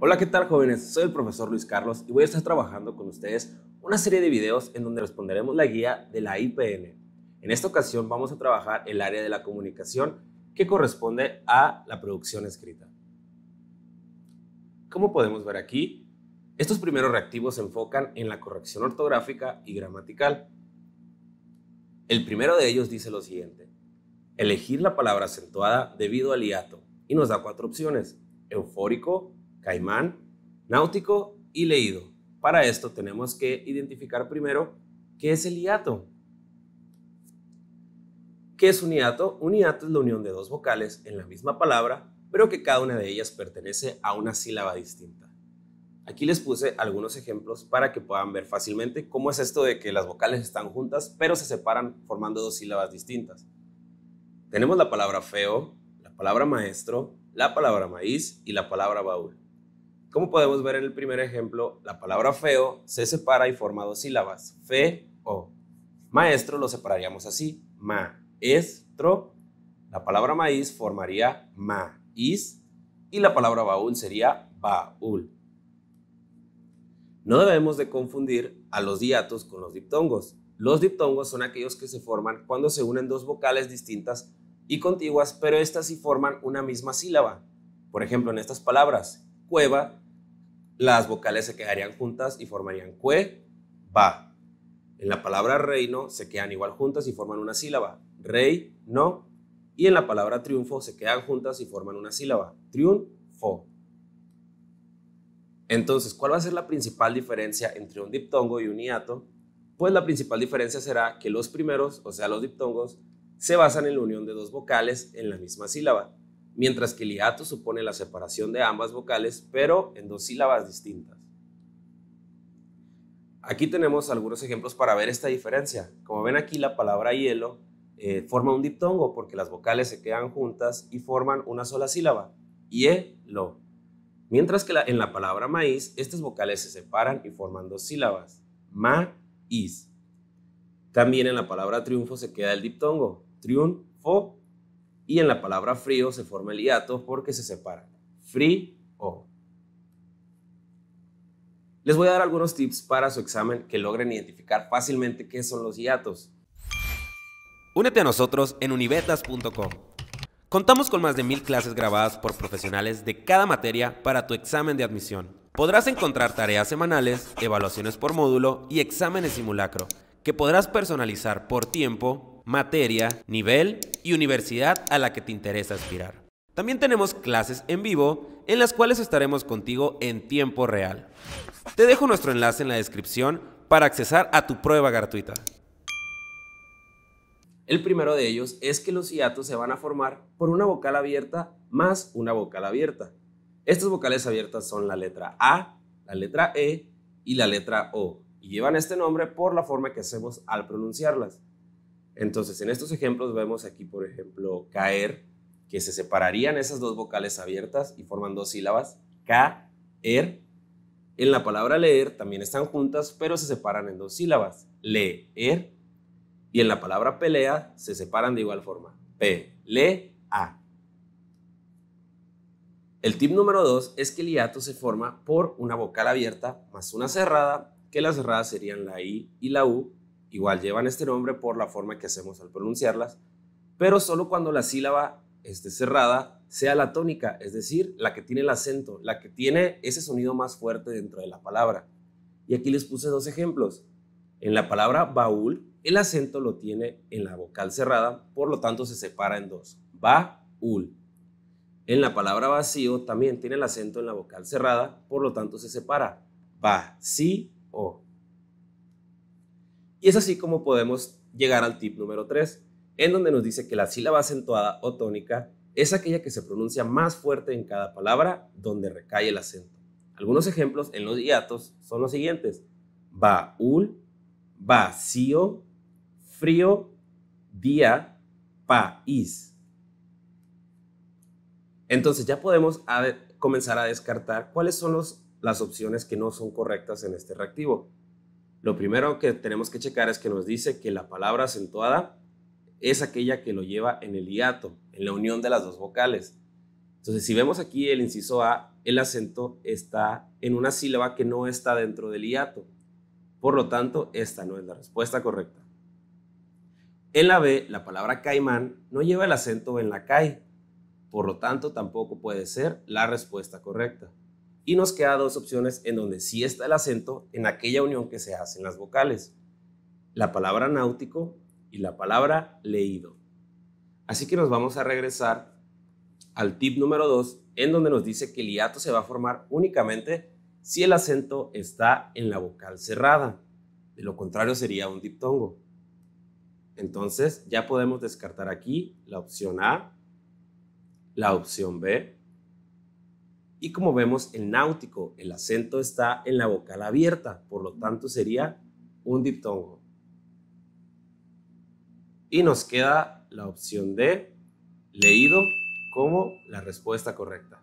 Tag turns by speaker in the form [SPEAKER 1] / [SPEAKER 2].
[SPEAKER 1] Hola, ¿qué tal jóvenes? Soy el profesor Luis Carlos y voy a estar trabajando con ustedes una serie de videos en donde responderemos la guía de la IPN. En esta ocasión vamos a trabajar el área de la comunicación que corresponde a la producción escrita. Como podemos ver aquí, estos primeros reactivos se enfocan en la corrección ortográfica y gramatical. El primero de ellos dice lo siguiente, elegir la palabra acentuada debido al hiato y nos da cuatro opciones, eufórico, caimán, náutico y leído. Para esto tenemos que identificar primero qué es el hiato. ¿Qué es un hiato? Un hiato es la unión de dos vocales en la misma palabra, pero que cada una de ellas pertenece a una sílaba distinta. Aquí les puse algunos ejemplos para que puedan ver fácilmente cómo es esto de que las vocales están juntas, pero se separan formando dos sílabas distintas. Tenemos la palabra feo, la palabra maestro, la palabra maíz y la palabra baúl. Como podemos ver en el primer ejemplo, la palabra feo se separa y forma dos sílabas, fe o. Maestro lo separaríamos así, ma estro La palabra maíz formaría maíz y la palabra baúl sería baúl. No debemos de confundir a los diatos con los diptongos. Los diptongos son aquellos que se forman cuando se unen dos vocales distintas y contiguas, pero estas sí forman una misma sílaba. Por ejemplo, en estas palabras, cueva, las vocales se quedarían juntas y formarían cue, va. En la palabra reino se quedan igual juntas y forman una sílaba, rey, no. Y en la palabra triunfo se quedan juntas y forman una sílaba, triunfo. Entonces, ¿cuál va a ser la principal diferencia entre un diptongo y un hiato? Pues la principal diferencia será que los primeros, o sea, los diptongos, se basan en la unión de dos vocales en la misma sílaba, mientras que el hiato supone la separación de ambas vocales, pero en dos sílabas distintas. Aquí tenemos algunos ejemplos para ver esta diferencia. Como ven aquí, la palabra hielo eh, forma un diptongo porque las vocales se quedan juntas y forman una sola sílaba, hielo. Mientras que en la palabra maíz, estas vocales se separan y forman dos sílabas, ma maíz. También en la palabra triunfo se queda el diptongo, triunfo y en la palabra frío se forma el hiato porque se separa. Free-o. Les voy a dar algunos tips para su examen que logren identificar fácilmente qué son los hiatos. Únete a nosotros en univetas.com. Contamos con más de mil clases grabadas por profesionales de cada materia para tu examen de admisión. Podrás encontrar tareas semanales, evaluaciones por módulo y exámenes simulacro, que podrás personalizar por tiempo materia, nivel y universidad a la que te interesa aspirar. También tenemos clases en vivo en las cuales estaremos contigo en tiempo real. Te dejo nuestro enlace en la descripción para accesar a tu prueba gratuita. El primero de ellos es que los hiatos se van a formar por una vocal abierta más una vocal abierta. Estas vocales abiertas son la letra A, la letra E y la letra O, y llevan este nombre por la forma que hacemos al pronunciarlas. Entonces, en estos ejemplos vemos aquí, por ejemplo, caer, que se separarían esas dos vocales abiertas y forman dos sílabas, ca, er. En la palabra leer también están juntas, pero se separan en dos sílabas, le-er. Y en la palabra pelea se separan de igual forma, p, le, a. El tip número dos es que el hiato se forma por una vocal abierta más una cerrada, que las cerradas serían la i y la u, igual llevan este nombre por la forma que hacemos al pronunciarlas, pero solo cuando la sílaba esté cerrada sea la tónica, es decir, la que tiene el acento, la que tiene ese sonido más fuerte dentro de la palabra. Y aquí les puse dos ejemplos. En la palabra baúl, el acento lo tiene en la vocal cerrada, por lo tanto se separa en dos, baúl. En la palabra vacío también tiene el acento en la vocal cerrada, por lo tanto se separa, ba-ci-o. Y es así como podemos llegar al tip número 3, en donde nos dice que la sílaba acentuada o tónica es aquella que se pronuncia más fuerte en cada palabra donde recae el acento.
[SPEAKER 2] Algunos ejemplos
[SPEAKER 1] en los hiatos son los siguientes. Baúl, vacío, frío, día, país. Entonces ya podemos comenzar a descartar cuáles son las opciones que no son correctas en este reactivo. Lo primero que tenemos que checar es que nos dice que la palabra acentuada es aquella que lo lleva en el hiato, en la unión de las dos vocales.
[SPEAKER 2] Entonces, si vemos
[SPEAKER 1] aquí el inciso A, el acento está en una sílaba que no está dentro del hiato. Por lo tanto, esta no es la respuesta correcta. En la B, la palabra caimán no lleva el acento en la CAI. Por lo tanto, tampoco puede ser la respuesta correcta y nos queda dos opciones en donde sí está el acento en aquella unión que se hace en las vocales, la palabra náutico y la palabra leído. Así que nos vamos a regresar al tip número 2, en donde nos dice que el hiato se va a formar únicamente si el acento está en la vocal cerrada. De lo contrario sería un diptongo. Entonces ya podemos descartar aquí la opción A, la opción B y como vemos, el náutico, el acento está en la vocal abierta, por lo tanto sería un diptongo. Y nos queda la opción de leído como la respuesta correcta.